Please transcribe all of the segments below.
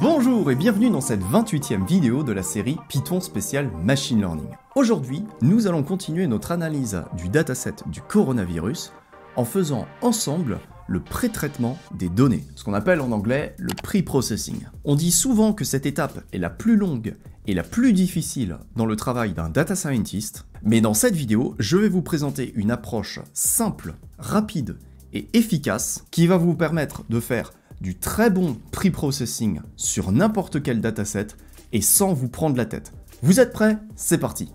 Bonjour et bienvenue dans cette 28e vidéo de la série Python spécial Machine Learning. Aujourd'hui, nous allons continuer notre analyse du dataset du coronavirus en faisant ensemble le pré-traitement des données, ce qu'on appelle en anglais le pre-processing. On dit souvent que cette étape est la plus longue et la plus difficile dans le travail d'un data scientist, mais dans cette vidéo, je vais vous présenter une approche simple, rapide et efficace qui va vous permettre de faire du très bon pre-processing sur n'importe quel dataset et sans vous prendre la tête. Vous êtes prêts C'est parti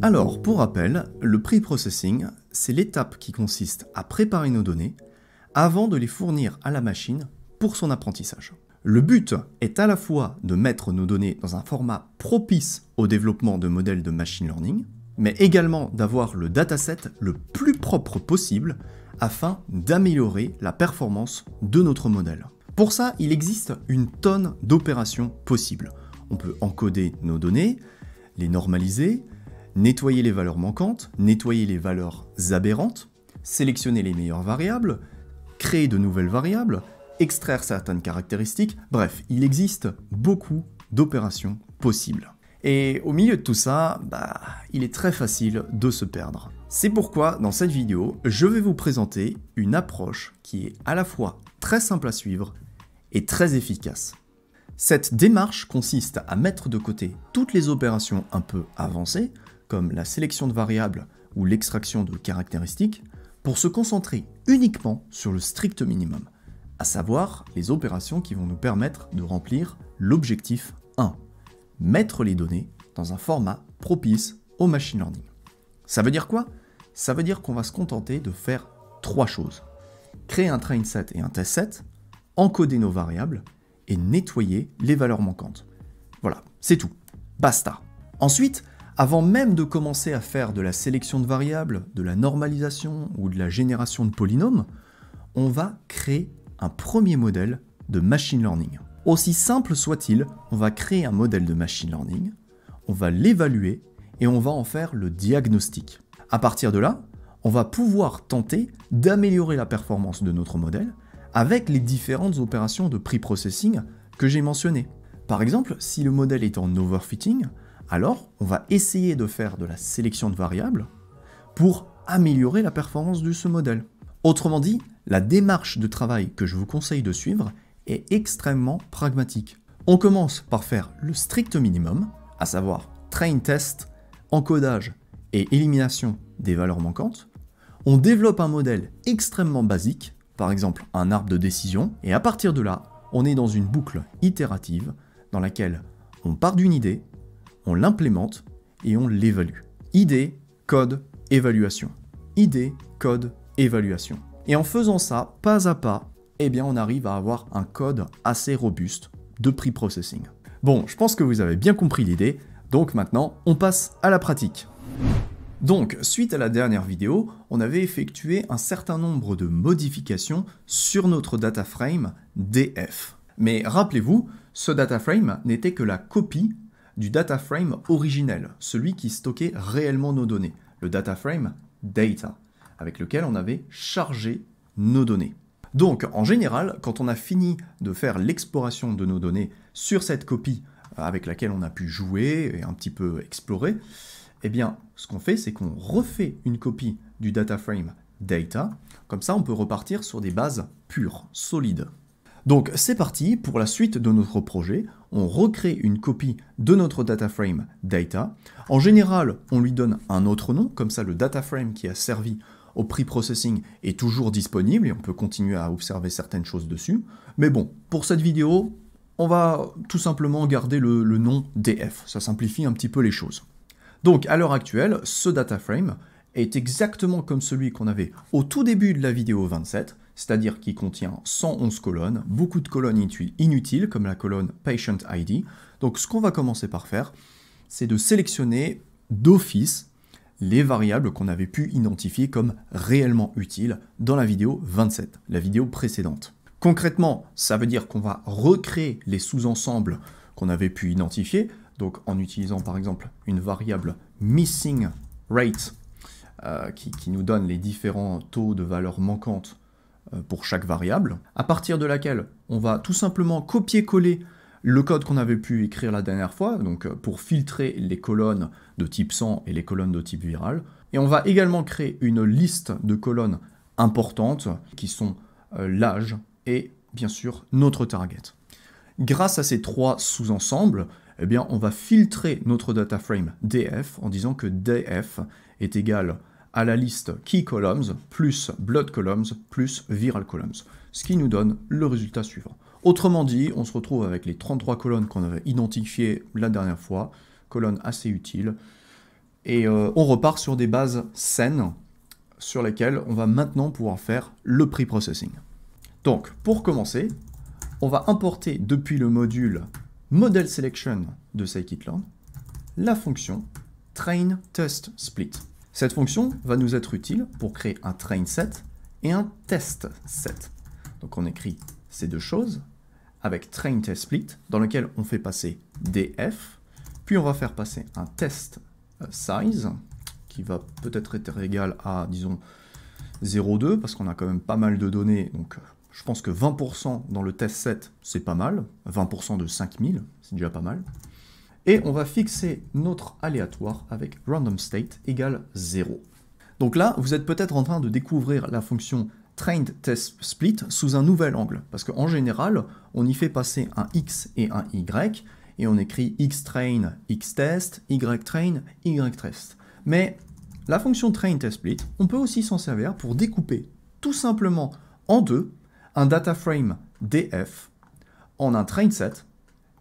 Alors, pour rappel, le pre-processing, c'est l'étape qui consiste à préparer nos données avant de les fournir à la machine pour son apprentissage. Le but est à la fois de mettre nos données dans un format propice au développement de modèles de machine learning, mais également d'avoir le dataset le plus propre possible afin d'améliorer la performance de notre modèle. Pour ça, il existe une tonne d'opérations possibles. On peut encoder nos données, les normaliser, nettoyer les valeurs manquantes, nettoyer les valeurs aberrantes, sélectionner les meilleures variables, créer de nouvelles variables, extraire certaines caractéristiques, bref, il existe beaucoup d'opérations possibles. Et au milieu de tout ça, bah, il est très facile de se perdre. C'est pourquoi dans cette vidéo, je vais vous présenter une approche qui est à la fois très simple à suivre et très efficace. Cette démarche consiste à mettre de côté toutes les opérations un peu avancées, comme la sélection de variables ou l'extraction de caractéristiques, pour se concentrer uniquement sur le strict minimum, à savoir les opérations qui vont nous permettre de remplir l'objectif 1 mettre les données dans un format propice au machine learning. Ça veut dire quoi Ça veut dire qu'on va se contenter de faire trois choses. Créer un train set et un test set, encoder nos variables et nettoyer les valeurs manquantes. Voilà, c'est tout. Basta. Ensuite, avant même de commencer à faire de la sélection de variables, de la normalisation ou de la génération de polynômes, on va créer un premier modèle de machine learning. Aussi simple soit-il, on va créer un modèle de machine learning, on va l'évaluer et on va en faire le diagnostic. À partir de là, on va pouvoir tenter d'améliorer la performance de notre modèle avec les différentes opérations de pre-processing que j'ai mentionnées. Par exemple, si le modèle est en overfitting, alors on va essayer de faire de la sélection de variables pour améliorer la performance de ce modèle. Autrement dit, la démarche de travail que je vous conseille de suivre est extrêmement pragmatique. On commence par faire le strict minimum, à savoir train test, encodage et élimination des valeurs manquantes. On développe un modèle extrêmement basique, par exemple un arbre de décision, et à partir de là, on est dans une boucle itérative dans laquelle on part d'une idée, on l'implémente et on l'évalue. Idée, code, évaluation. Idée, code, évaluation. Et en faisant ça, pas à pas, eh bien on arrive à avoir un code assez robuste de pre-processing. Bon, je pense que vous avez bien compris l'idée, donc maintenant on passe à la pratique. Donc, suite à la dernière vidéo, on avait effectué un certain nombre de modifications sur notre data frame DF. Mais rappelez-vous, ce data frame n'était que la copie du data frame originel, celui qui stockait réellement nos données, le data frame data, avec lequel on avait chargé nos données. Donc en général, quand on a fini de faire l'exploration de nos données sur cette copie euh, avec laquelle on a pu jouer et un petit peu explorer, eh bien ce qu'on fait, c'est qu'on refait une copie du data frame data. Comme ça, on peut repartir sur des bases pures, solides. Donc c'est parti pour la suite de notre projet. On recrée une copie de notre data frame data. En général, on lui donne un autre nom, comme ça le data frame qui a servi au pre-processing est toujours disponible et on peut continuer à observer certaines choses dessus. Mais bon, pour cette vidéo, on va tout simplement garder le, le nom DF. Ça simplifie un petit peu les choses. Donc à l'heure actuelle, ce data frame est exactement comme celui qu'on avait au tout début de la vidéo 27, c'est-à-dire qui contient 111 colonnes, beaucoup de colonnes inutiles comme la colonne Patient ID. Donc ce qu'on va commencer par faire, c'est de sélectionner d'office les variables qu'on avait pu identifier comme réellement utiles dans la vidéo 27, la vidéo précédente. Concrètement, ça veut dire qu'on va recréer les sous-ensembles qu'on avait pu identifier, donc en utilisant par exemple une variable missing rate euh, qui, nous donne les différents taux de valeur manquantes euh, pour chaque variable, à partir de laquelle on va tout simplement copier-coller le code qu'on avait pu écrire la dernière fois, donc euh, pour filtrer les colonnes de type 100 et les colonnes de type viral. Et on va également créer une liste de colonnes importantes qui sont euh, l'âge et bien sûr notre target. Grâce à ces trois sous-ensembles, eh bien, on va filtrer notre data frame df en disant que df est égal à la liste key columns plus blood columns plus viral columns, ce qui nous donne le résultat suivant. Autrement dit, on se retrouve avec les 33 colonnes qu'on avait identifiées la dernière fois, colonnes assez utiles, et euh, on repart sur des bases saines sur lesquelles on va maintenant pouvoir faire le pre-processing. Donc, pour commencer, on va importer depuis le module model selection de scikit-learn la fonction TrainTestSplit. Cette fonction va nous être utile pour créer un train set et un test set. Donc on écrit ces deux choses avec train test split dans lequel on fait passer df, puis on va faire passer un test euh, size qui va peut-être être égal à, disons, 0,2 parce qu'on a quand même pas mal de données. Donc euh, je pense que 20% dans le test set, c'est pas mal. 20% de 5000, c'est déjà pas mal. Et on va fixer notre aléatoire avec random state égale 0. Donc là, vous êtes peut-être en train de découvrir la fonction trained test split sous un nouvel angle. Parce qu'en général, on y fait passer un x et un y, et on écrit x train, x test, y train, y test. Mais la fonction train test split, on peut aussi s'en servir pour découper tout simplement en deux un data frame df en un train set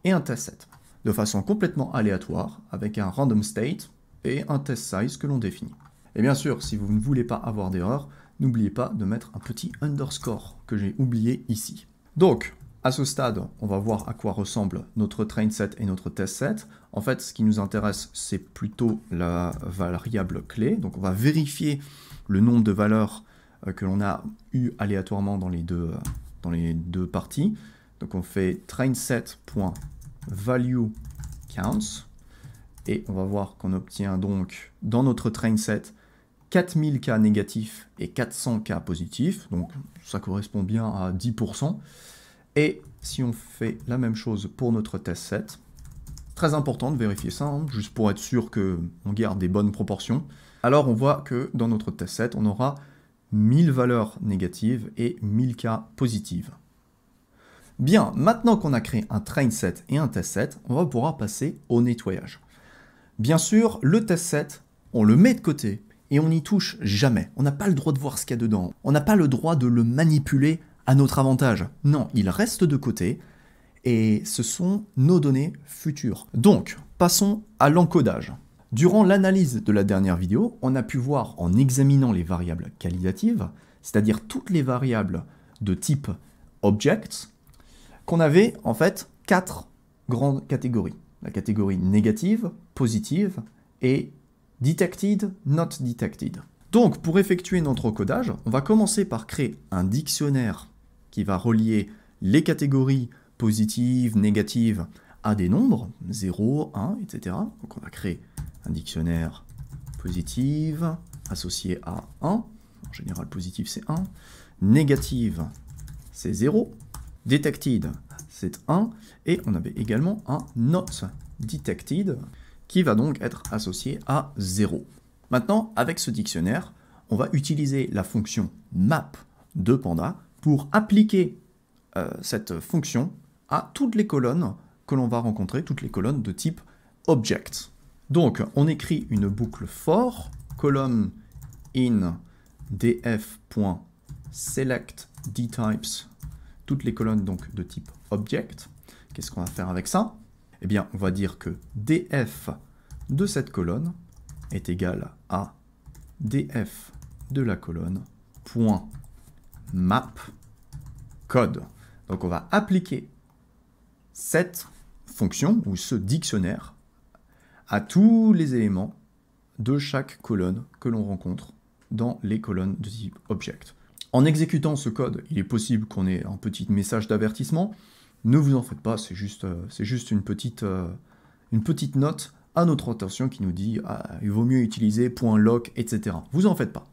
et un test set, de façon complètement aléatoire, avec un random state et un test size que l'on définit. Et bien sûr, si vous ne voulez pas avoir d'erreur, n'oubliez pas de mettre un petit underscore que j'ai oublié ici. Donc, à ce stade, on va voir à quoi ressemble notre train set et notre test set. En fait, ce qui nous intéresse, c'est plutôt la variable clé. Donc, on va vérifier le nombre de valeurs euh, que l'on a eu aléatoirement dans les deux, euh, dans les deux parties. Donc, on fait train set.valueCounts. counts et on va voir qu'on obtient donc dans notre train set 4000 cas négatifs et 400 cas positifs, donc ça correspond bien à 10%. Et si on fait la même chose pour notre test set, très important de vérifier ça, hein, juste pour être sûr qu'on garde des bonnes proportions, alors on voit que dans notre test set, on aura 1000 valeurs négatives et 1000 cas positives. Bien, maintenant qu'on a créé un train set et un test set, on va pouvoir passer au nettoyage. Bien sûr, le test set, on le met de côté et on n'y touche jamais. On n'a pas le droit de voir ce qu'il y a dedans. On n'a pas le droit de le manipuler à notre avantage. Non, il reste de côté et ce sont nos données futures. Donc, passons à l'encodage. Durant l'analyse de la dernière vidéo, on a pu voir en examinant les variables qualitatives, c'est-à-dire toutes les variables de type Objects, qu'on avait en fait quatre grandes catégories. La catégorie négative, positive et detected, not detected. Donc pour effectuer notre codage, on va commencer par créer un dictionnaire qui va relier les catégories positives, négatives à des nombres, 0, 1, etc. Donc on va créer un dictionnaire positive associé à 1, en général positive c'est 1, négative c'est 0, detected c'est 1, et on avait également un not detected qui va donc être associé à 0. Maintenant, avec ce dictionnaire, on va utiliser la fonction map de Panda pour appliquer euh, cette fonction à toutes les colonnes que l'on va rencontrer, toutes les colonnes de type object. Donc, on écrit une boucle for, colonne in df.select_dtypes toutes les colonnes donc de type object. Qu'est-ce qu'on va faire avec ça eh bien, on va dire que df de cette colonne est égal à df de la colonne Donc on va appliquer cette fonction ou ce dictionnaire à tous les éléments de chaque colonne que l'on rencontre dans les colonnes de type object. En exécutant ce code, il est possible qu'on ait un petit message d'avertissement, ne vous en faites pas, c'est juste, euh, euh, une, petite, note à notre attention qui nous dit ah, il vaut mieux utiliser .lock, etc. Vous en faites pas.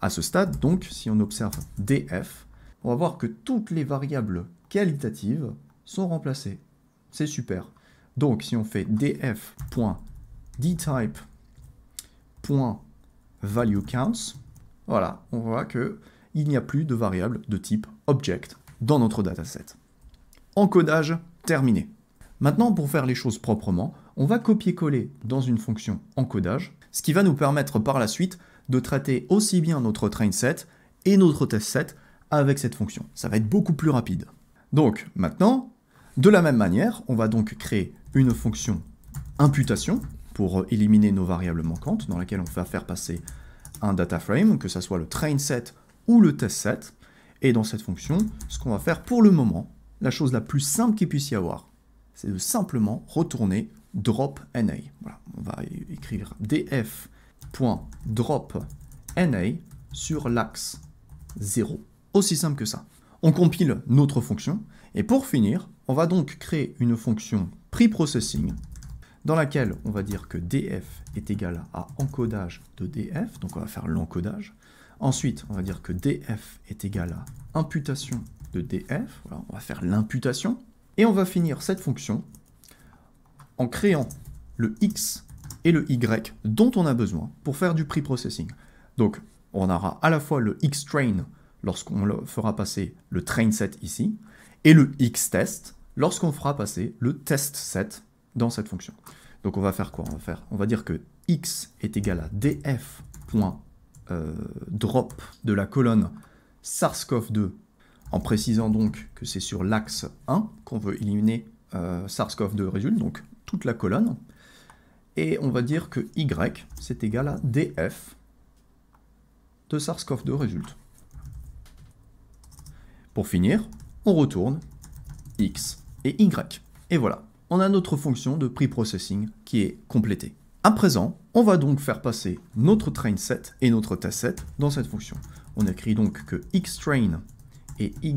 À ce stade, donc, si on observe df, on va voir que toutes les variables qualitatives sont remplacées. C'est super. Donc, si on fait df.dtype.valueCounts, voilà, on voit que il n'y a plus de variable de type object dans notre dataset encodage terminé. Maintenant, pour faire les choses proprement, on va copier-coller dans une fonction encodage, ce qui va nous permettre par la suite de traiter aussi bien notre train set et notre test set avec cette fonction. Ça va être beaucoup plus rapide. Donc maintenant, de la même manière, on va donc créer une fonction imputation pour éliminer nos variables manquantes dans laquelle on va faire passer un data frame, que ce soit le train set ou le test set. Et dans cette fonction, ce qu'on va faire pour le moment, la chose la plus simple qu'il puisse y avoir, c'est de simplement retourner drop NA. on va écrire df.drop NA sur l'axe 0. Aussi simple que ça. On compile notre fonction et pour finir, on va donc créer une fonction preprocessing dans laquelle on va dire que df est égal à encodage de df, donc on va faire l'encodage. Ensuite, on va dire que df est égal à imputation de df, on va faire l'imputation, et on va finir cette fonction en créant le x et le y dont on a besoin pour faire du pre-processing. Donc on aura à la fois le x train lorsqu'on fera passer le train set ici, et le x test lorsqu'on fera passer le test set dans cette fonction. Donc on va faire quoi on va, faire, on va dire que x est égal à df.drop euh, drop de la colonne SARS-CoV-2 en précisant donc que c'est sur l'axe 1 qu'on veut éliminer euh, SARS-CoV-2 résulte, donc toute la colonne. Et on va dire que Y, c'est égal à DF de SARS-CoV-2 résulte. Pour finir, on retourne X et Y. Et voilà, on a notre fonction de preprocessing qui est complétée. À présent, on va donc faire passer notre train set et notre test set dans cette fonction. On écrit donc que xTrain et Y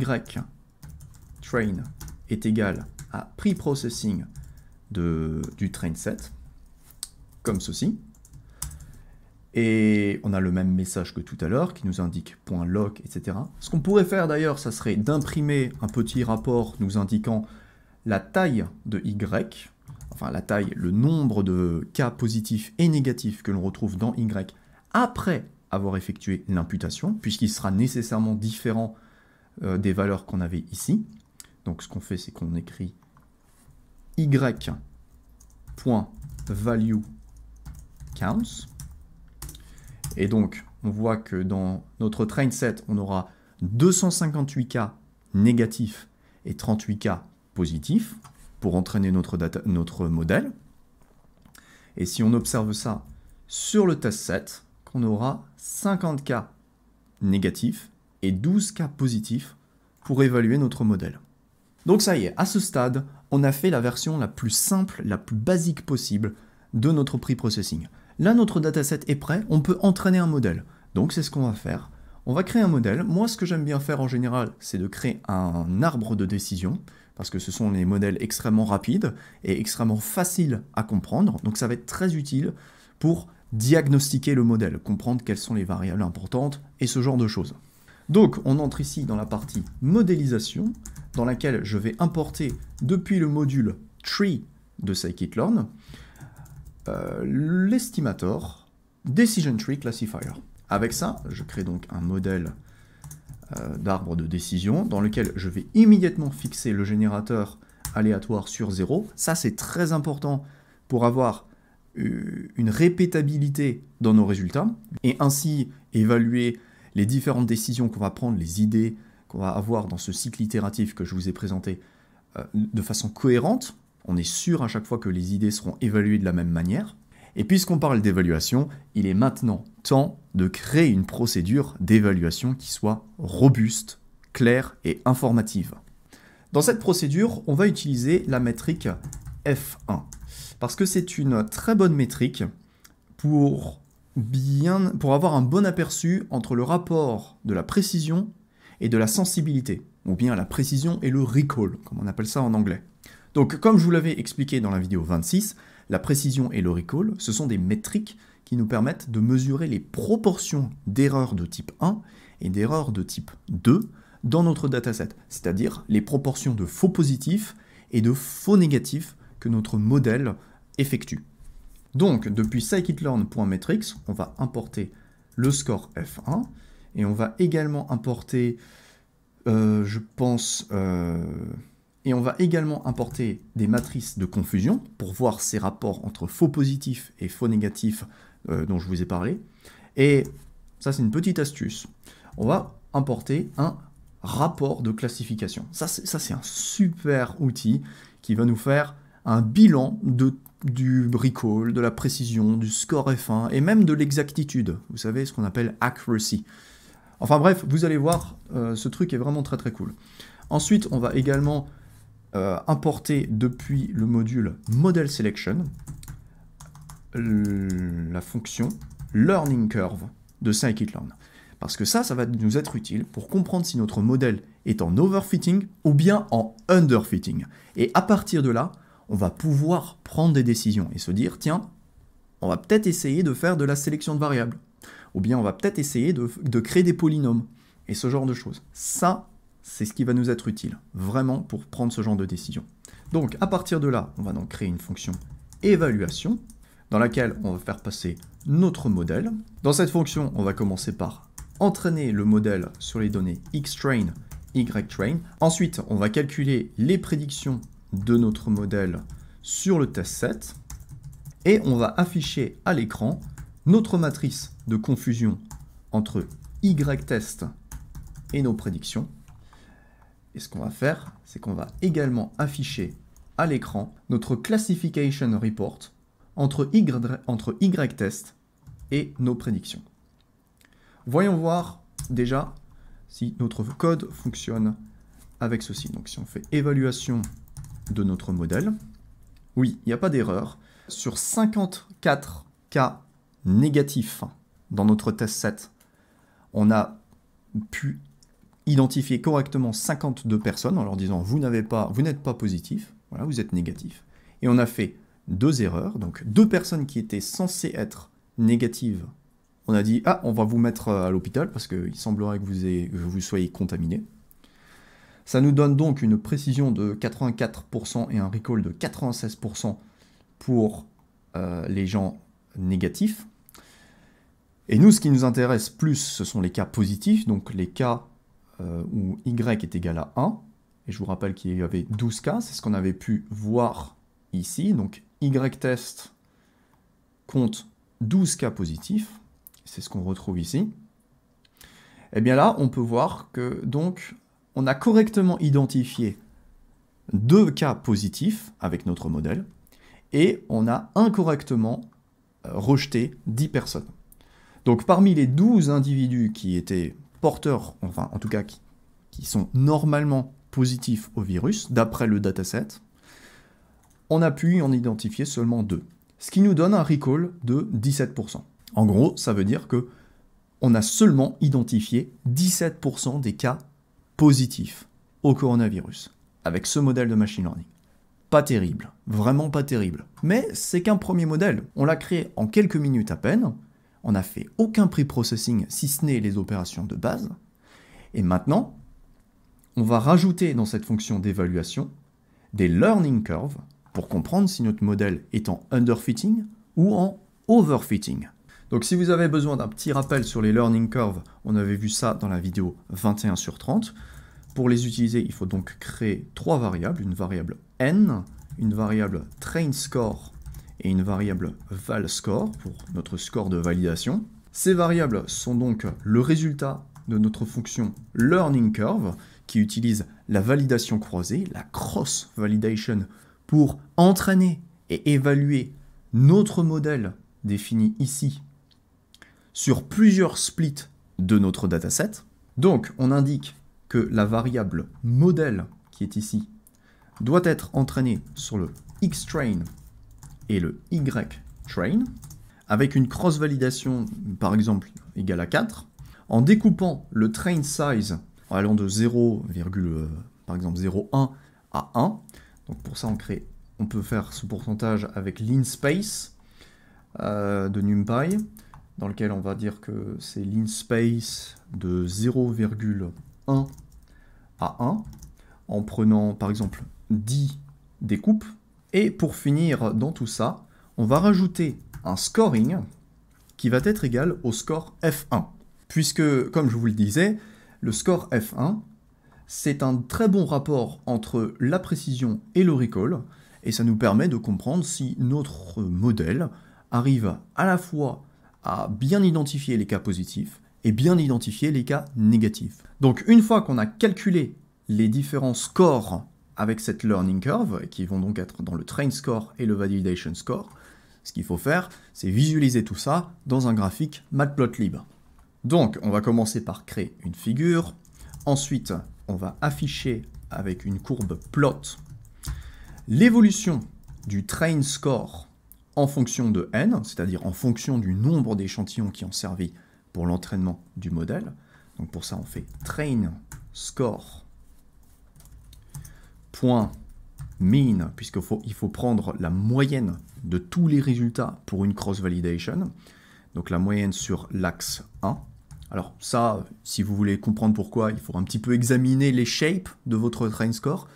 train est égal à preprocessing du train set, comme ceci. Et on a le même message que tout à l'heure qui nous indique point .lock, etc. Ce qu'on pourrait faire d'ailleurs, ça serait d'imprimer un petit rapport nous indiquant la taille de Y, enfin la taille, le nombre de cas positifs et négatifs que l'on retrouve dans Y après avoir effectué l'imputation, puisqu'il sera nécessairement différent euh, des valeurs qu'on avait ici. Donc ce qu'on fait, c'est qu'on écrit value counts. Et donc, on voit que dans notre train set, on aura 258K négatifs et 38K positifs pour entraîner notre, notre modèle. Et si on observe ça sur le test set, qu'on aura 50K négatifs et 12 cas positifs pour évaluer notre modèle. Donc ça y est, à ce stade, on a fait la version la plus simple, la plus basique possible de notre pre-processing. Là, notre dataset est prêt, on peut entraîner un modèle. Donc c'est ce qu'on va faire. On va créer un modèle. Moi, ce que j'aime bien faire en général, c'est de créer un arbre de décision, parce que ce sont des modèles extrêmement rapides et extrêmement faciles à comprendre. Donc ça va être très utile pour diagnostiquer le modèle, comprendre quelles sont les variables importantes et ce genre de choses. Donc on entre ici dans la partie modélisation, dans laquelle je vais importer depuis le module tree de scikit-learn euh, l'estimator decision tree classifier. Avec ça, je crée donc un modèle euh, d'arbre de décision dans lequel je vais immédiatement fixer le générateur aléatoire sur 0. Ça, c'est très important pour avoir euh, une répétabilité dans nos résultats et ainsi évaluer les différentes décisions qu'on va prendre, les idées qu'on va avoir dans ce cycle itératif que je vous ai présenté euh, de façon cohérente. On est sûr à chaque fois que les idées seront évaluées de la même manière. Et puisqu'on parle d'évaluation, il est maintenant temps de créer une procédure d'évaluation qui soit robuste, claire et informative. Dans cette procédure, on va utiliser la métrique F1 parce que c'est une très bonne métrique pour bien, pour avoir un bon aperçu entre le rapport de la précision et de la sensibilité, ou bien la précision et le recall, comme on appelle ça en anglais. Donc, comme je vous l'avais expliqué dans la vidéo 26, la précision et le recall, ce sont des métriques qui nous permettent de mesurer les proportions d'erreurs de type 1 et d'erreurs de type 2 dans notre dataset, c'est-à-dire les proportions de faux positifs et de faux négatifs que notre modèle effectue. Donc, depuis scikit-learn.metrics, on va importer le score F1 et on va également importer, euh, je pense, euh, et on va également importer des matrices de confusion pour voir ces rapports entre faux positifs et faux négatifs euh, dont je vous ai parlé. Et ça, c'est une petite astuce. On va importer un rapport de classification. Ça, c'est un super outil qui va nous faire un bilan de, du recall, de la précision, du score F1 et même de l'exactitude. Vous savez, ce qu'on appelle accuracy. Enfin bref, vous allez voir, euh, ce truc est vraiment très très cool. Ensuite, on va également euh, importer depuis le module Model Selection la fonction Learning Curve de Scikit-Learn. Parce que ça, ça va nous être utile pour comprendre si notre modèle est en overfitting ou bien en underfitting. Et à partir de là, on va pouvoir prendre des décisions et se dire, tiens, on va peut-être essayer de faire de la sélection de variables, ou bien on va peut-être essayer de, créer des polynômes, et ce genre de choses. Ça, c'est ce qui va nous être utile, vraiment, pour prendre ce genre de décision. Donc, à partir de là, on va donc créer une fonction évaluation, dans laquelle on va faire passer notre modèle. Dans cette fonction, on va commencer par entraîner le modèle sur les données xtrain, ytrain. Ensuite, on va calculer les prédictions de notre modèle sur le test set et on va afficher à l'écran notre matrice de confusion entre y test et nos prédictions. Et ce qu'on va faire, c'est qu'on va également afficher à l'écran notre classification report entre y, entre test et nos prédictions. Voyons voir déjà si notre code fonctionne avec ceci. Donc si on fait évaluation de notre modèle. Oui, il n'y a pas d'erreur. Sur 54 cas négatifs dans notre test 7, on a pu identifier correctement 52 personnes en leur disant vous n'avez pas, vous n'êtes pas positif, voilà, vous êtes négatif. Et on a fait deux erreurs, donc deux personnes qui étaient censées être négatives. On a dit ah on va vous mettre à l'hôpital parce qu'il semblerait que vous, que vous soyez contaminé. Ça nous donne donc une précision de 84% et un recall de 96% pour euh, les gens négatifs. Et nous, ce qui nous intéresse plus, ce sont les cas positifs, donc les cas euh, où Y est égal à 1. Et je vous rappelle qu'il y avait 12 cas, c'est ce qu'on avait pu voir ici. Donc Y test compte 12 cas positifs, c'est ce qu'on retrouve ici. Et eh bien là, on peut voir que donc on a correctement identifié deux cas positifs avec notre modèle et on a incorrectement euh, rejeté 10 personnes. Donc parmi les 12 individus qui étaient porteurs, enfin en tout cas qui, sont normalement positifs au virus, d'après le dataset, on a pu en identifier seulement deux. Ce qui nous donne un recall de 17%. En gros, ça veut dire que on a seulement identifié 17% des cas positif au coronavirus avec ce modèle de machine learning. Pas terrible, vraiment pas terrible. Mais c'est qu'un premier modèle. On l'a créé en quelques minutes à peine, on n'a fait aucun pre-processing si ce n'est les opérations de base. Et maintenant, on va rajouter dans cette fonction d'évaluation des learning curves pour comprendre si notre modèle est en underfitting ou en overfitting. Donc si vous avez besoin d'un petit rappel sur les learning curves, on avait vu ça dans la vidéo 21 sur 30. Pour les utiliser, il faut donc créer trois variables, une variable n, une variable train score et une variable valScore pour notre score de validation. Ces variables sont donc le résultat de notre fonction learningCurve qui utilise la validation croisée, la cross validation pour entraîner et évaluer notre modèle défini ici sur plusieurs splits de notre dataset. Donc on indique la variable modèle qui est ici doit être entraînée sur le X train et le Y train avec une cross-validation par exemple égale à 4 en découpant le train size en allant de 0, euh, par exemple 0,1 à 1. Donc pour ça on crée on peut faire ce pourcentage avec l'inspace euh, de NumPy, dans lequel on va dire que c'est l'inspace de 0,1 1 en prenant par exemple 10 découpes. Et pour finir dans tout ça, on va rajouter un scoring qui va être égal au score F1. Puisque, comme je vous le disais, le score F1, c'est un très bon rapport entre la précision et le recall, et ça nous permet de comprendre si notre modèle arrive à la fois à bien identifier les cas positifs et bien identifier les cas négatifs. Donc une fois qu'on a calculé les différents scores avec cette learning curve, qui vont donc être dans le train score et le validation score, ce qu'il faut faire, c'est visualiser tout ça dans un graphique matplotlib. Donc on va commencer par créer une figure, ensuite on va afficher avec une courbe plot l'évolution du train score en fonction de n, c'est-à-dire en fonction du nombre d'échantillons qui ont servi pour l'entraînement du modèle. Donc pour ça, on fait train score point mean, puisque faut, il faut prendre la moyenne de tous les résultats pour une cross-validation. Donc la moyenne sur l'axe 1. Alors ça, si vous voulez comprendre pourquoi, il faut un petit peu examiner les shapes de votre train score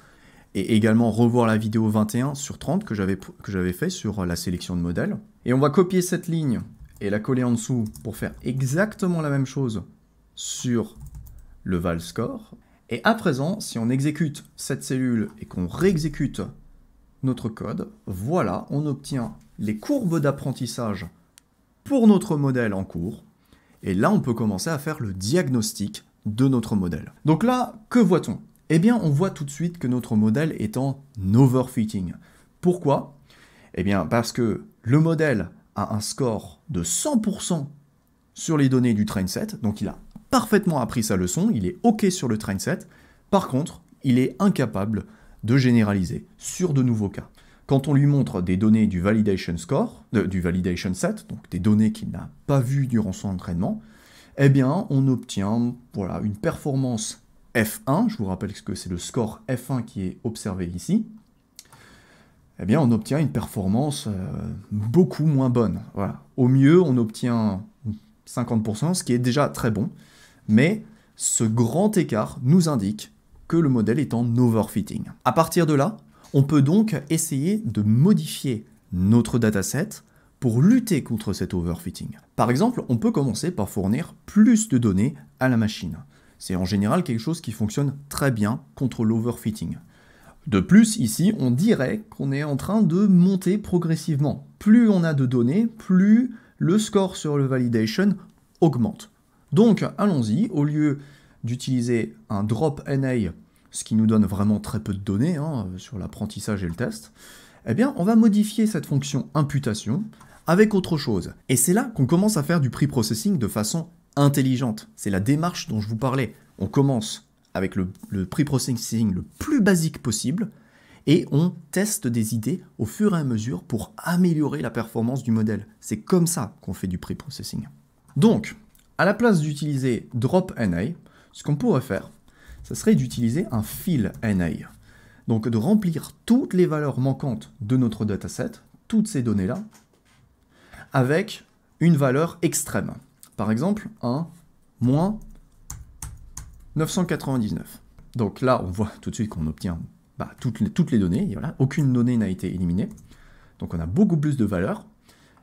et également revoir la vidéo 21 sur 30 que j'avais fait sur la sélection de modèles. Et on va copier cette ligne et la coller en dessous pour faire exactement la même chose sur le val score. Et à présent, si on exécute cette cellule et qu'on réexécute notre code, voilà, on obtient les courbes d'apprentissage pour notre modèle en cours. Et là, on peut commencer à faire le diagnostic de notre modèle. Donc là, que voit-on Eh bien, on voit tout de suite que notre modèle est en overfitting. Pourquoi Eh bien, parce que le modèle a un score de 100% sur les données du train set, donc il a parfaitement appris sa leçon, il est OK sur le train set, par contre, il est incapable de généraliser sur de nouveaux cas. Quand on lui montre des données du validation score, du validation set, donc des données qu'il n'a pas vues durant son entraînement, eh bien, on obtient voilà, une performance F1, je vous rappelle que c'est le score F1 qui est observé ici, eh bien on obtient une performance euh, beaucoup moins bonne. Au mieux, on obtient 50%, ce qui est déjà très bon, mais ce grand écart nous indique que le modèle est en overfitting. À partir de là, on peut donc essayer de modifier notre dataset pour lutter contre cet overfitting. Par exemple, on peut commencer par fournir plus de données à la machine. C'est en général quelque chose qui fonctionne très bien contre l'overfitting. De plus, ici, on dirait qu'on est en train de monter progressivement. Plus on a de données, plus le score sur le validation augmente. Donc, allons-y, au lieu d'utiliser un drop NA, ce qui nous donne vraiment très peu de données hein, sur l'apprentissage et le test, eh bien, on va modifier cette fonction imputation avec autre chose. Et c'est là qu'on commence à faire du pre-processing de façon intelligente. C'est la démarche dont je vous parlais. On commence avec le, le pre-processing le plus basique possible, et on teste des idées au fur et à mesure pour améliorer la performance du modèle. C'est comme ça qu'on fait du pre-processing. Donc, à la place d'utiliser drop NA, ce qu'on pourrait faire, ce serait d'utiliser un fill NA. Donc de remplir toutes les valeurs manquantes de notre dataset, toutes ces données-là, avec une valeur extrême. Par exemple, un moins 999. Donc là, on voit tout de suite qu'on obtient bah, toutes, les, données. aucune donnée n'a été éliminée. Donc on a beaucoup plus de valeur.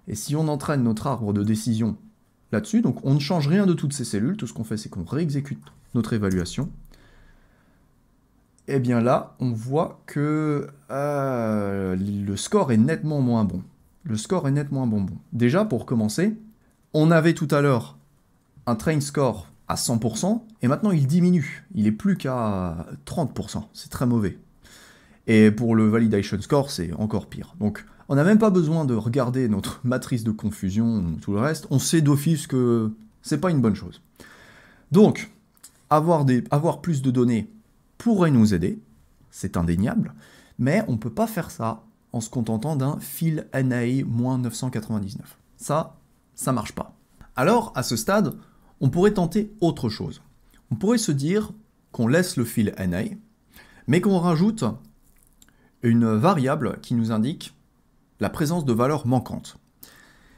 Et si on entraîne notre arbre de décision là-dessus, donc on ne change rien de toutes ces cellules, tout ce qu'on fait c'est qu'on réexécute notre évaluation. Et eh bien là, on voit que euh, le score est nettement moins bon. Le score est nettement moins bon. Déjà, pour commencer, on avait tout à l'heure un train score à 100%, et maintenant il diminue, il est plus qu'à 30%, c'est très mauvais. Et pour le validation score, c'est encore pire. Donc on n'a même pas besoin de regarder notre matrice de confusion, tout le reste, on sait d'office que c'est pas une bonne chose. Donc, avoir, des, avoir plus de données pourrait nous aider, c'est indéniable, mais on peut pas faire ça en se contentant d'un fil NAI-999. Ça, ça marche pas. Alors, à ce stade, on pourrait tenter autre chose. On pourrait se dire qu'on laisse le fil NA, mais qu'on rajoute une variable qui nous indique la présence de valeurs manquantes.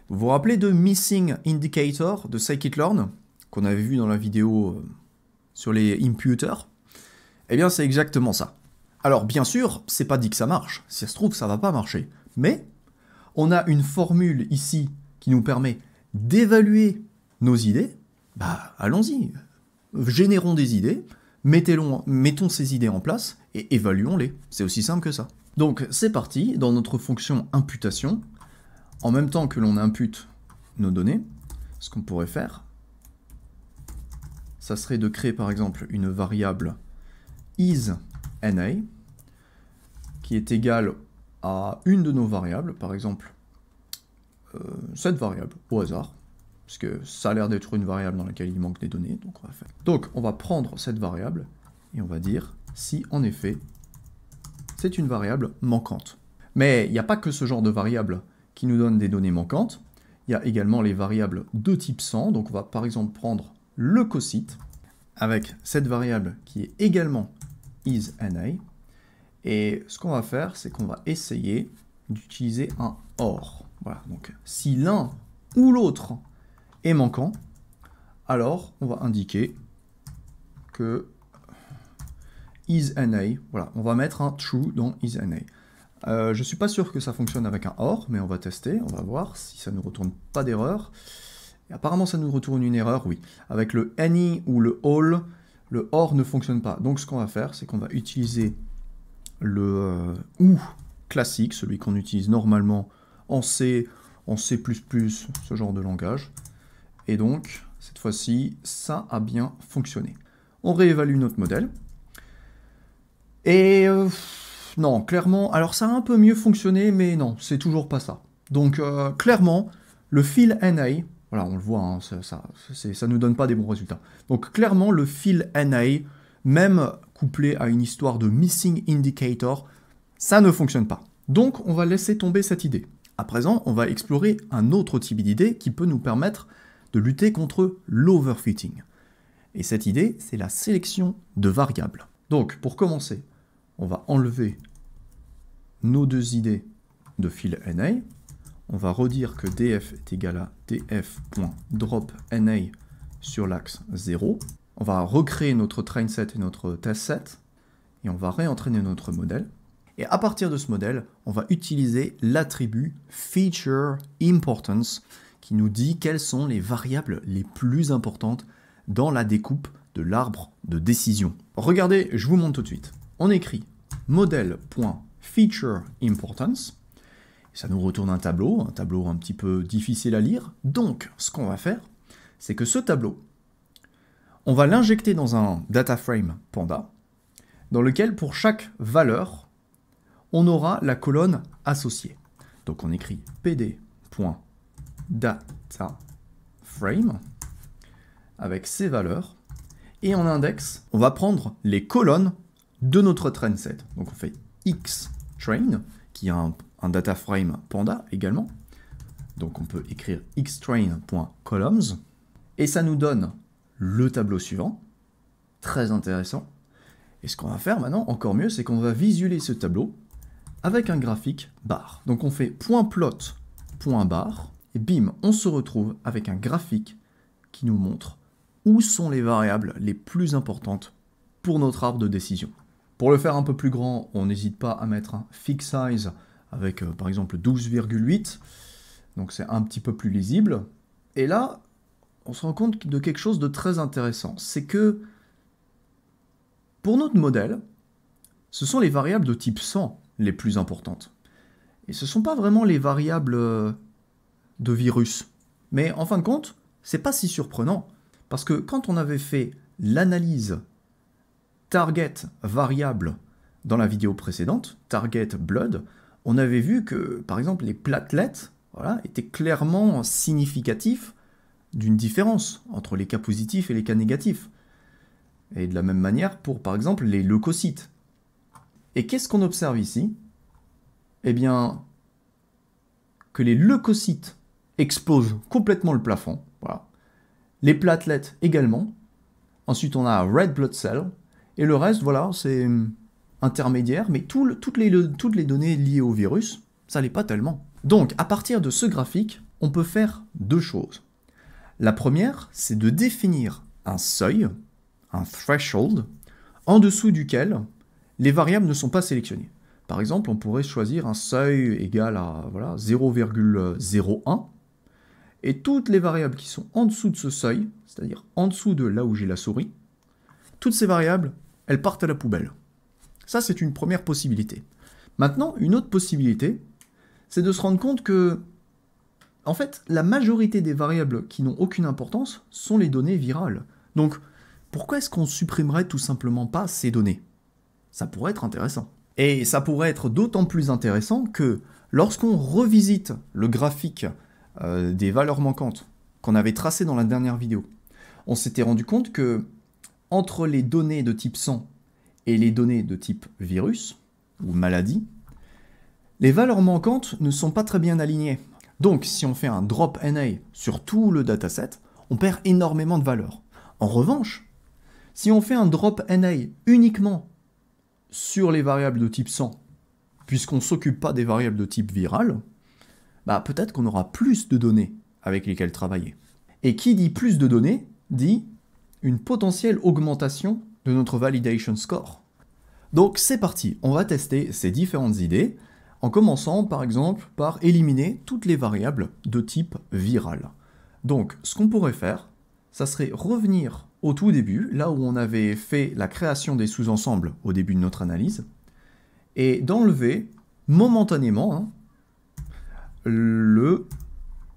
Vous vous rappelez de Missing Indicator de scikit-learn, qu'on avait vu dans la vidéo euh, sur les imputers Eh bien, c'est exactement ça. Alors, bien sûr, c'est pas dit que ça marche. Si ça se trouve, ça va pas marcher. Mais, on a une formule ici qui nous permet d'évaluer nos idées, bah allons-y, générons des idées, mettons ces idées en place et évaluons-les. C'est aussi simple que ça. Donc c'est parti, dans notre fonction imputation, en même temps que l'on impute nos données, ce qu'on pourrait faire, ça serait de créer par exemple une variable isNA qui est égale à une de nos variables, par exemple euh, cette variable au hasard, parce que ça a l'air d'être une variable dans laquelle il manque des données, donc on va faire. Donc on va prendre cette variable et on va dire si en effet c'est une variable manquante. Mais il n'y a pas que ce genre de variable qui nous donne des données manquantes, il y a également les variables de type 100, donc on va par exemple prendre le cosite avec cette variable qui est également isNA. et ce qu'on va faire, c'est qu'on va essayer d'utiliser un OR. Voilà, donc si l'un ou l'autre manquant, alors on va indiquer que isNA, voilà, on va mettre un true dans isNA. Euh, je suis pas sûr que ça fonctionne avec un OR, mais on va tester, on va voir si ça ne nous retourne pas d'erreur. Apparemment, ça nous retourne une erreur, oui. Avec le any ou le all, le OR ne fonctionne pas. Donc, ce qu'on va faire, c'est qu'on va utiliser le euh, OU classique, celui qu'on utilise normalement en C, en C++, ce genre de langage. Et donc, cette fois-ci, ça a bien fonctionné. On réévalue notre modèle. Et euh, non, clairement, alors ça a un peu mieux fonctionné, mais non, c'est toujours pas ça. Donc euh, clairement, le fil NA, voilà, on le voit, hein, ça, ça, nous donne pas des bons résultats. Donc clairement, le fil NA, même couplé à une histoire de missing indicator, ça ne fonctionne pas. Donc on va laisser tomber cette idée. À présent, on va explorer un autre type d'idée qui peut nous permettre de lutter contre l'overfitting. Et cette idée, c'est la sélection de variables. Donc, pour commencer, on va enlever nos deux idées de fil NA. On va redire que df est égal à df.dropNA sur l'axe 0. On va recréer notre train set et notre test set. Et on va réentraîner notre modèle. Et à partir de ce modèle, on va utiliser l'attribut feature importance qui nous dit quelles sont les variables les plus importantes dans la découpe de l'arbre de décision. Regardez, je vous montre tout de suite. On écrit model.featureimportance. Ça nous retourne un tableau, un tableau un petit peu difficile à lire. Donc, ce qu'on va faire, c'est que ce tableau, on va l'injecter dans un data frame Panda, dans lequel pour chaque valeur, on aura la colonne associée. Donc on écrit pd.panda data frame avec ses valeurs. Et en index, on va prendre les colonnes de notre train set. Donc on fait x train, qui a un, DataFrame data frame panda également. Donc on peut écrire xtrain.columns. Et ça nous donne le tableau suivant. Très intéressant. Et ce qu'on va faire maintenant, encore mieux, c'est qu'on va visualiser ce tableau avec un graphique bar Donc on fait point .plot.bar. Et bim, on se retrouve avec un graphique qui nous montre où sont les variables les plus importantes pour notre arbre de décision. Pour le faire un peu plus grand, on n'hésite pas à mettre un fix size avec euh, par exemple 12,8. Donc c'est un petit peu plus lisible. Et là, on se rend compte de quelque chose de très intéressant. C'est que pour notre modèle, ce sont les variables de type 100 les plus importantes. Et ce ne sont pas vraiment les variables euh, de virus. Mais en fin de compte, c'est pas si surprenant parce que quand on avait fait l'analyse target variable dans la vidéo précédente, target blood, on avait vu que par exemple les platelettes voilà, étaient clairement significatifs d'une différence entre les cas positifs et les cas négatifs. Et de la même manière pour par exemple les leucocytes. Et qu'est-ce qu'on observe ici Eh bien que les leucocytes Expose complètement le plafond. Voilà. Les platelettes également. Ensuite, on a Red Blood Cell. Et le reste, voilà, c'est hum, intermédiaire, mais toutes, les, données liées au virus, ça n'est pas tellement. Donc, à partir de ce graphique, on peut faire deux choses. La première, c'est de définir un seuil, un threshold, en dessous duquel les variables ne sont pas sélectionnées. Par exemple, on pourrait choisir un seuil égal à voilà, 0,01 et toutes les variables qui sont en dessous de ce seuil, c'est-à-dire en dessous de là où j'ai la souris, toutes ces variables, elles partent à la poubelle. Ça, c'est une première possibilité. Maintenant, une autre possibilité, c'est de se rendre compte que, en fait, la majorité des variables qui n'ont aucune importance sont les données virales. Donc, pourquoi est-ce qu'on supprimerait tout simplement pas ces données Ça pourrait être intéressant. Et ça pourrait être d'autant plus intéressant que lorsqu'on revisite le graphique euh, des valeurs manquantes qu'on avait tracées dans la dernière vidéo. On s'était rendu compte que entre les données de type 100 et les données de type virus ou maladie, les valeurs manquantes ne sont pas très bien alignées. Donc si on fait un drop NA sur tout le dataset, on perd énormément de valeur. En revanche, si on fait un drop NA uniquement sur les variables de type 100, puisqu'on ne s'occupe pas des variables de type viral, bah, peut-être qu'on aura plus de données avec lesquelles travailler. Et qui dit plus de données dit une potentielle augmentation de notre validation score. Donc c'est parti, on va tester ces différentes idées en commençant par exemple par éliminer toutes les variables de type viral. Donc ce qu'on pourrait faire, ça serait revenir au tout début, là où on avait fait la création des sous-ensembles au début de notre analyse, et d'enlever momentanément, hein, le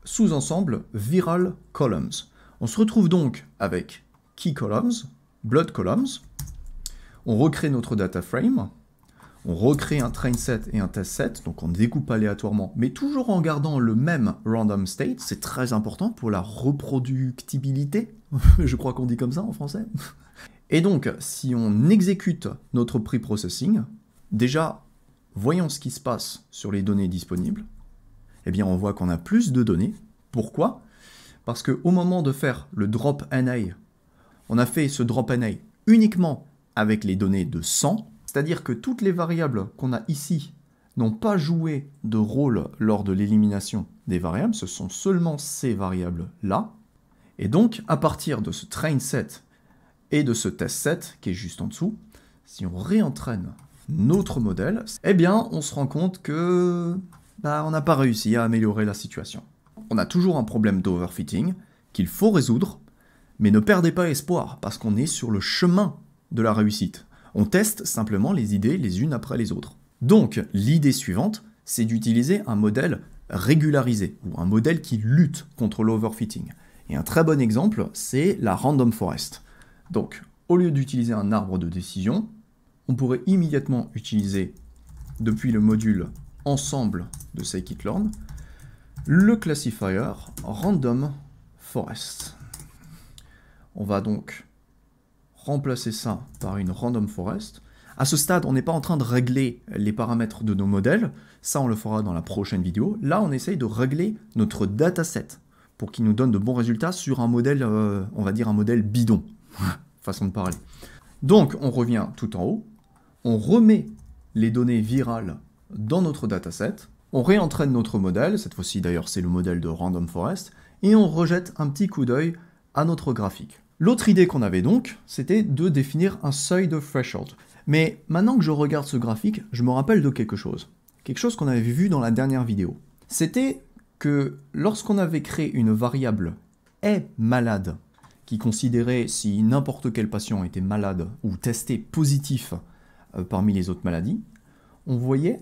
sous-ensemble viral columns. On se retrouve donc avec key columns, blood columns, on recrée notre data frame, on recrée un train set et un test set, donc on découpe aléatoirement, mais toujours en gardant le même random state, c'est très important pour la reproductibilité, je crois qu'on dit comme ça en français. Et donc, si on exécute notre preprocessing, déjà, voyons ce qui se passe sur les données disponibles eh bien on voit qu'on a plus de données. Pourquoi Parce qu'au moment de faire le drop NA, on a fait ce drop NA uniquement avec les données de 100, c'est-à-dire que toutes les variables qu'on a ici n'ont pas joué de rôle lors de l'élimination des variables, ce sont seulement ces variables-là. Et donc, à partir de ce train set et de ce test set qui est juste en dessous, si on réentraîne notre modèle, eh bien, on se rend compte que bah, on n'a pas réussi à améliorer la situation. On a toujours un problème d'overfitting qu'il faut résoudre, mais ne perdez pas espoir parce qu'on est sur le chemin de la réussite. On teste simplement les idées les unes après les autres. Donc, l'idée suivante, c'est d'utiliser un modèle régularisé ou un modèle qui lutte contre l'overfitting. Et un très bon exemple, c'est la random forest. Donc, au lieu d'utiliser un arbre de décision, on pourrait immédiatement utiliser depuis le module ensemble de scikit-learn, le classifier random forest. On va donc remplacer ça par une random forest. À ce stade, on n'est pas en train de régler les paramètres de nos modèles, ça on le fera dans la prochaine vidéo. Là, on essaye de régler notre dataset pour qu'il nous donne de bons résultats sur un modèle, euh, on va dire un modèle bidon, façon de parler. Donc, on revient tout en haut, on remet les données virales dans notre dataset, on réentraîne notre modèle, cette fois-ci d'ailleurs c'est le modèle de Random Forest, et on rejette un petit coup d'œil à notre graphique. L'autre idée qu'on avait donc, c'était de définir un seuil de threshold. Mais maintenant que je regarde ce graphique, je me rappelle de quelque chose. Quelque chose qu'on avait vu dans la dernière vidéo. C'était que lorsqu'on avait créé une variable est malade, qui considérait si n'importe quel patient était malade ou testé positif euh, parmi les autres maladies, on voyait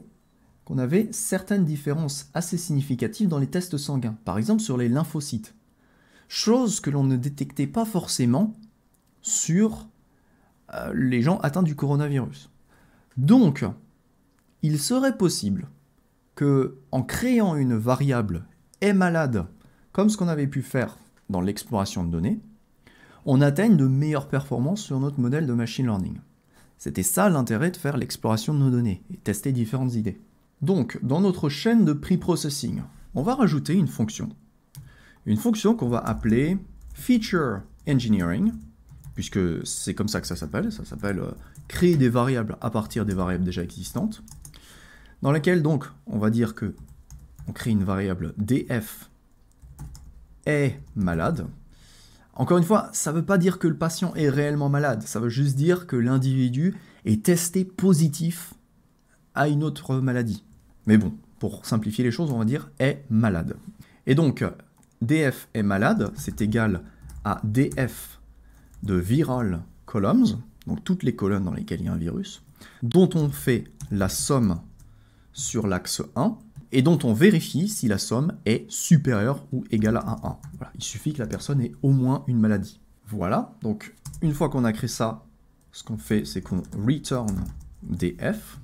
qu'on avait certaines différences assez significatives dans les tests sanguins, par exemple sur les lymphocytes. Chose que l'on ne détectait pas forcément sur euh, les gens atteints du coronavirus. Donc, il serait possible que, en créant une variable est malade, comme ce qu'on avait pu faire dans l'exploration de données, on atteigne de meilleures performances sur notre modèle de machine learning. C'était ça l'intérêt de faire l'exploration de nos données et tester différentes idées. Donc, dans notre chaîne de pre-processing, on va rajouter une fonction. Une fonction qu'on va appeler feature engineering, puisque c'est comme ça que ça s'appelle. Ça s'appelle euh, créer des variables à partir des variables déjà existantes. Dans laquelle, donc, on va dire que on crée une variable df est malade. Encore une fois, ça ne veut pas dire que le patient est réellement malade, ça veut juste dire que l'individu est testé positif à une autre maladie. Mais bon, pour simplifier les choses, on va dire est malade. Et donc, df est malade, c'est égal à df de viral columns, donc toutes les colonnes dans lesquelles il y a un virus, dont on fait la somme sur l'axe 1, et dont on vérifie si la somme est supérieure ou égale à 1. Il suffit que la personne ait au moins une maladie. Voilà, donc une fois qu'on a créé ça, ce qu'on fait, c'est qu'on return df,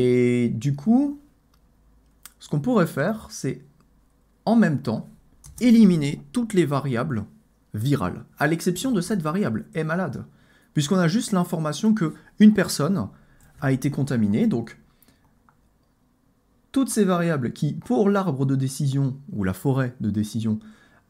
et du coup, ce qu'on pourrait faire, c'est en même temps éliminer toutes les variables virales, à l'exception de cette variable est malade, puisqu'on a juste l'information que une personne a été contaminée, donc toutes ces variables qui, pour l'arbre de décision ou la forêt de décision,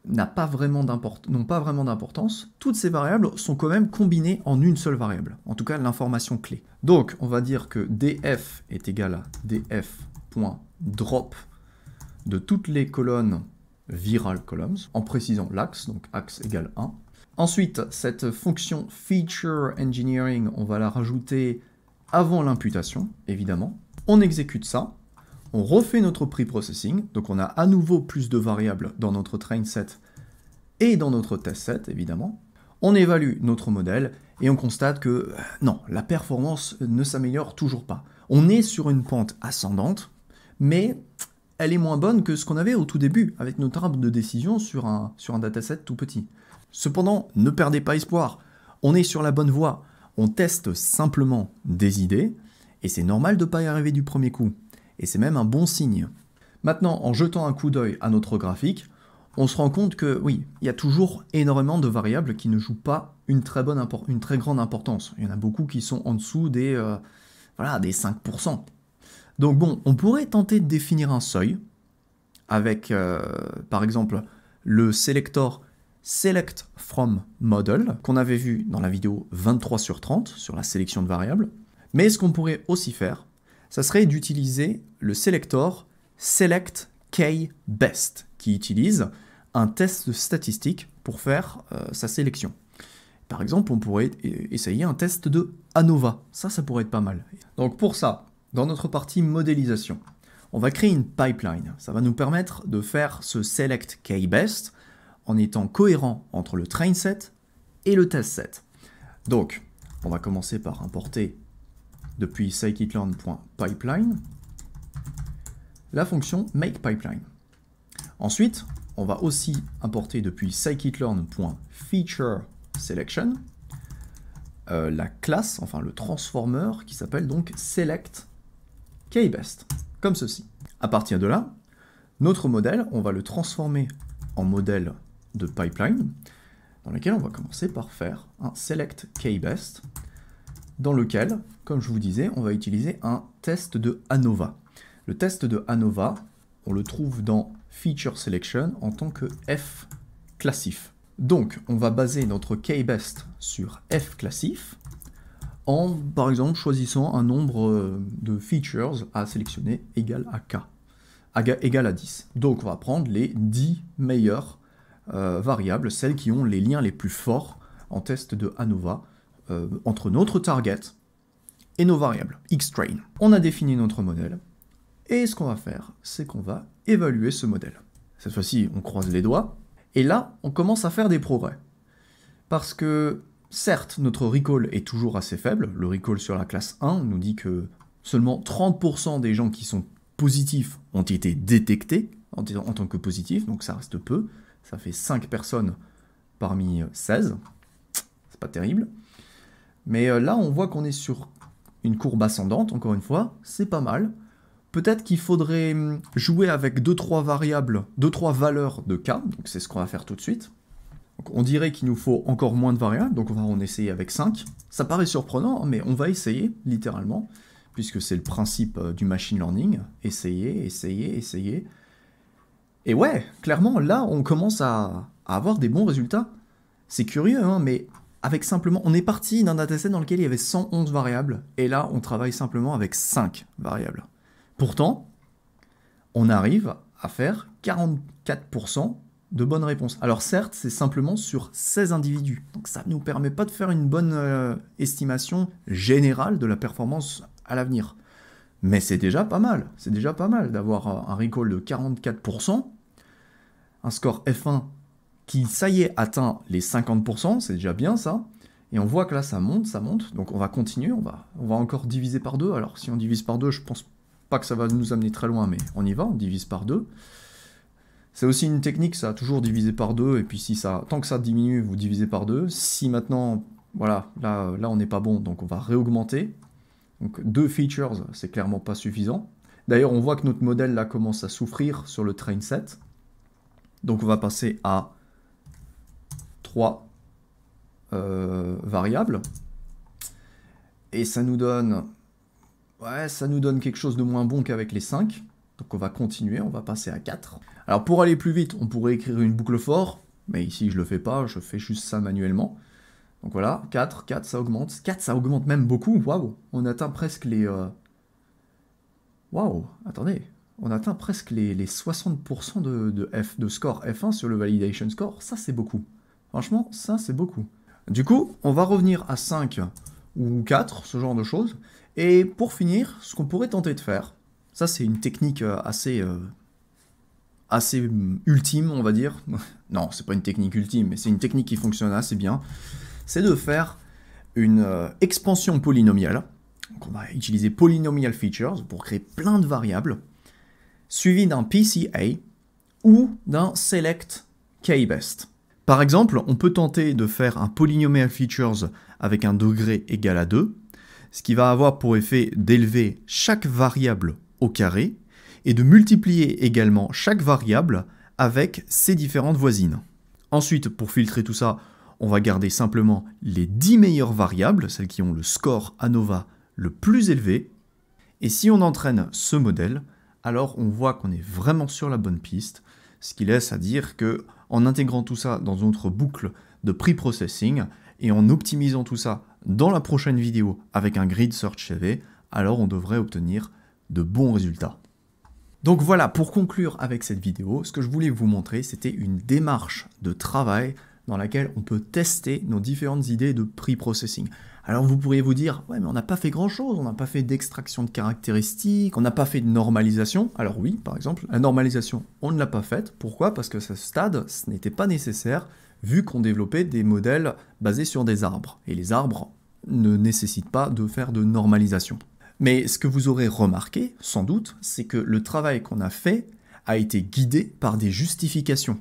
n'ont pas vraiment d'importance, toutes ces variables sont quand même combinées en une seule variable, en tout cas l'information clé. Donc on va dire que df est égal à df.drop de toutes les colonnes viral columns, en précisant l'axe, donc axe égale 1. Ensuite, cette fonction feature engineering, on va la rajouter avant l'imputation, évidemment. On exécute ça, on refait notre pre-processing, donc on a à nouveau plus de variables dans notre train set et dans notre test set évidemment. On évalue notre modèle et on constate que euh, non, la performance ne s'améliore toujours pas. On est sur une pente ascendante, mais elle est moins bonne que ce qu'on avait au tout début avec notre arbre de décision sur un, sur un dataset tout petit. Cependant, ne perdez pas espoir, on est sur la bonne voie. On teste simplement des idées et c'est normal de ne pas y arriver du premier coup et c'est même un bon signe. Maintenant, en jetant un coup d'œil à notre graphique, on se rend compte que oui, il y a toujours énormément de variables qui ne jouent pas une très, bonne une très grande importance. Il y en a beaucoup qui sont en dessous des, euh, des 5%. Donc bon, on pourrait tenter de définir un seuil avec, euh, par exemple, le selector select from model qu'on avait vu dans la vidéo 23 sur 30 sur la sélection de variables. Mais ce qu'on pourrait aussi faire, ça serait d'utiliser le selector select k best qui utilise un test de statistique pour faire euh, sa sélection. Par exemple, on pourrait essayer un test de ANOVA. Ça, ça pourrait être pas mal. Donc pour ça, dans notre partie modélisation, on va créer une pipeline. Ça va nous permettre de faire ce select k-best en étant cohérent entre le train set et le test set. Donc, on va commencer par importer depuis scikit-learn.pipeline la fonction makePipeline. Ensuite, on va aussi importer depuis scikit-learn.featureSelection euh, la classe, enfin le transformer qui s'appelle donc select_kbest, comme ceci. À partir de là, notre modèle, on va le transformer en modèle de pipeline, dans lequel on va commencer par faire un select_kbest dans lequel, comme je vous disais, on va utiliser un test de ANOVA. Le test de ANOVA, on le trouve dans Feature Selection en tant que F classif. Donc, on va baser notre K-best sur F classif en, par exemple, choisissant un nombre euh, de features à sélectionner égal à K, égal à 10. Donc, on va prendre les 10 meilleures euh, variables, celles qui ont les liens les plus forts en test de ANOVA, euh, entre notre target et nos variables, xtrain. On a défini notre modèle, et ce qu'on va faire, c'est qu'on va évaluer ce modèle. Cette fois-ci, on croise les doigts, et là, on commence à faire des progrès. Parce que, certes, notre recall est toujours assez faible, le recall sur la classe 1 nous dit que seulement 30% des gens qui sont positifs ont été détectés en, en tant que positifs, donc ça reste peu, ça fait 5 personnes parmi 16, c'est pas terrible. Mais euh, là, on voit qu'on est sur une courbe ascendante, encore une fois, c'est pas mal. Peut-être qu'il faudrait hum, jouer avec 2-3 variables, 2-3 valeurs de k, donc c'est ce qu'on va faire tout de suite. on dirait qu'il nous faut encore moins de variables, donc on va en essayer avec 5. Ça paraît surprenant, hein, mais on va essayer, littéralement, puisque c'est le principe euh, du machine learning. Essayer, essayer, essayer. Et ouais, clairement, là, on commence à, à avoir des bons résultats. C'est curieux, hein, mais avec simplement, on est parti d'un dataset dans lequel il y avait 111 variables, et là on travaille simplement avec 5 variables. Pourtant, on arrive à faire 44% de bonnes réponses. Alors certes, c'est simplement sur 16 individus, donc ça ne nous permet pas de faire une bonne euh, estimation générale de la performance à l'avenir. Mais c'est déjà pas mal, c'est déjà pas mal d'avoir euh, un recall de 44%, un score F1 qui, ça y est, atteint les 50%, c'est déjà bien ça. Et on voit que là, ça monte, ça monte. Donc on va continuer, on va, on va encore diviser par deux. Alors si on divise par deux, je pense pas que ça va nous amener très loin, mais on y va, on divise par deux. C'est aussi une technique, ça, toujours diviser par deux. Et puis si ça, tant que ça diminue, vous divisez par deux. Si maintenant, voilà, là, là on n'est pas bon, donc on va réaugmenter. Donc deux features, c'est clairement pas suffisant. D'ailleurs, on voit que notre modèle là commence à souffrir sur le train set. Donc on va passer à 3 euh, variables. Et ça nous donne... Ouais, ça nous donne quelque chose de moins bon qu'avec les 5. Donc on va continuer, on va passer à 4. Alors pour aller plus vite, on pourrait écrire une boucle fort. mais ici je ne le fais pas, je fais juste ça manuellement. Donc voilà, 4, 4 ça augmente, 4 ça augmente même beaucoup, waouh On atteint presque les... Euh, waouh, attendez, on atteint presque les, 60% de, de, F, de score F1 sur le validation score, ça c'est beaucoup. Franchement, ça, c'est beaucoup. Du coup, on va revenir à 5 ou 4, ce genre de choses. Et pour finir, ce qu'on pourrait tenter de faire, ça c'est une technique euh, assez, euh, assez mm, ultime, on va dire. non, c'est pas une technique ultime, mais c'est une technique qui fonctionne assez bien. C'est de faire une euh, expansion polynomiale. on va utiliser polynomial features pour créer plein de variables, suivi d'un PCA ou d'un select k-best. Par exemple, on peut tenter de faire un polynomial features avec un degré égal à 2, ce qui va avoir pour effet d'élever chaque variable au carré et de multiplier également chaque variable avec ses différentes voisines. Ensuite, pour filtrer tout ça, on va garder simplement les 10 meilleures variables, celles qui ont le score ANOVA le plus élevé. Et si on entraîne ce modèle, alors on voit qu'on est vraiment sur la bonne piste ce qui laisse à dire que en intégrant tout ça dans notre boucle de pre-processing et en optimisant tout ça dans la prochaine vidéo avec un grid search CV, alors on devrait obtenir de bons résultats. Donc voilà, pour conclure avec cette vidéo, ce que je voulais vous montrer, c'était une démarche de travail dans laquelle on peut tester nos différentes idées de pre-processing. Alors vous pourriez vous dire, ouais mais on n'a pas fait grand-chose, on n'a pas fait d'extraction de caractéristiques, on n'a pas fait de normalisation. Alors oui, par exemple, la normalisation, on ne l'a pas faite. Pourquoi Parce que à ce stade, ce n'était pas nécessaire, vu qu'on développait des modèles basés sur des arbres. Et les arbres ne nécessitent pas de faire de normalisation. Mais ce que vous aurez remarqué, sans doute, c'est que le travail qu'on a fait a été guidé par des justifications.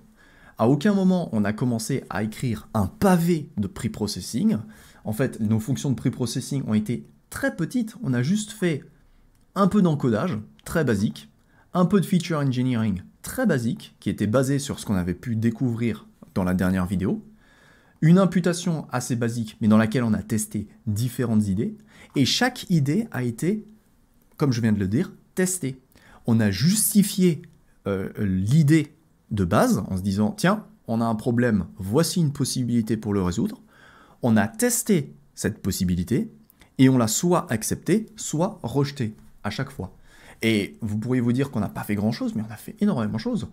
À aucun moment on a commencé à écrire un pavé de pre-processing, en fait, nos fonctions de preprocessing ont été très petites. On a juste fait un peu d'encodage, très basique, un peu de feature engineering, très basique, qui était basé sur ce qu'on avait pu découvrir dans la dernière vidéo, une imputation assez basique, mais dans laquelle on a testé différentes idées, et chaque idée a été, comme je viens de le dire, testée. On a justifié euh, l'idée de base en se disant, tiens, on a un problème, voici une possibilité pour le résoudre on a testé cette possibilité et on l'a soit acceptée, soit rejetée à chaque fois. Et vous pourriez vous dire qu'on n'a pas fait grand-chose, mais on a fait énormément de choses.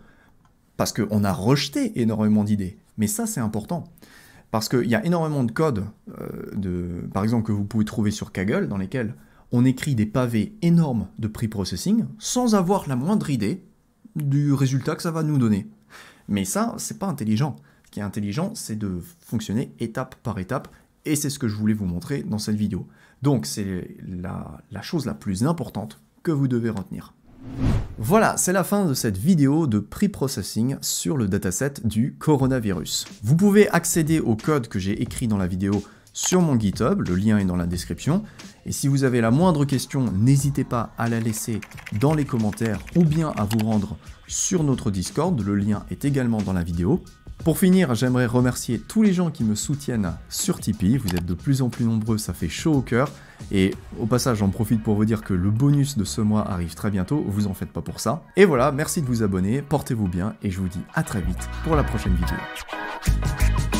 Parce qu'on a rejeté énormément d'idées. Mais ça, c'est important. Parce qu'il y a énormément de codes, euh, de, par exemple, que vous pouvez trouver sur Kaggle, dans lesquels on écrit des pavés énormes de pre-processing sans avoir la moindre idée du résultat que ça va nous donner. Mais ça, c'est pas intelligent qui est intelligent, c'est de fonctionner étape par étape, et c'est ce que je voulais vous montrer dans cette vidéo. Donc c'est la, la chose la plus importante que vous devez retenir. Voilà, c'est la fin de cette vidéo de pre-processing sur le dataset du coronavirus. Vous pouvez accéder au code que j'ai écrit dans la vidéo sur mon GitHub, le lien est dans la description. Et si vous avez la moindre question, n'hésitez pas à la laisser dans les commentaires ou bien à vous rendre sur notre Discord, le lien est également dans la vidéo. Pour finir, j'aimerais remercier tous les gens qui me soutiennent sur Tipeee. Vous êtes de plus en plus nombreux, ça fait chaud au cœur. Et au passage, j'en profite pour vous dire que le bonus de ce mois arrive très bientôt, vous en faites pas pour ça. Et voilà, merci de vous abonner, portez-vous bien, et je vous dis à très vite pour la prochaine vidéo.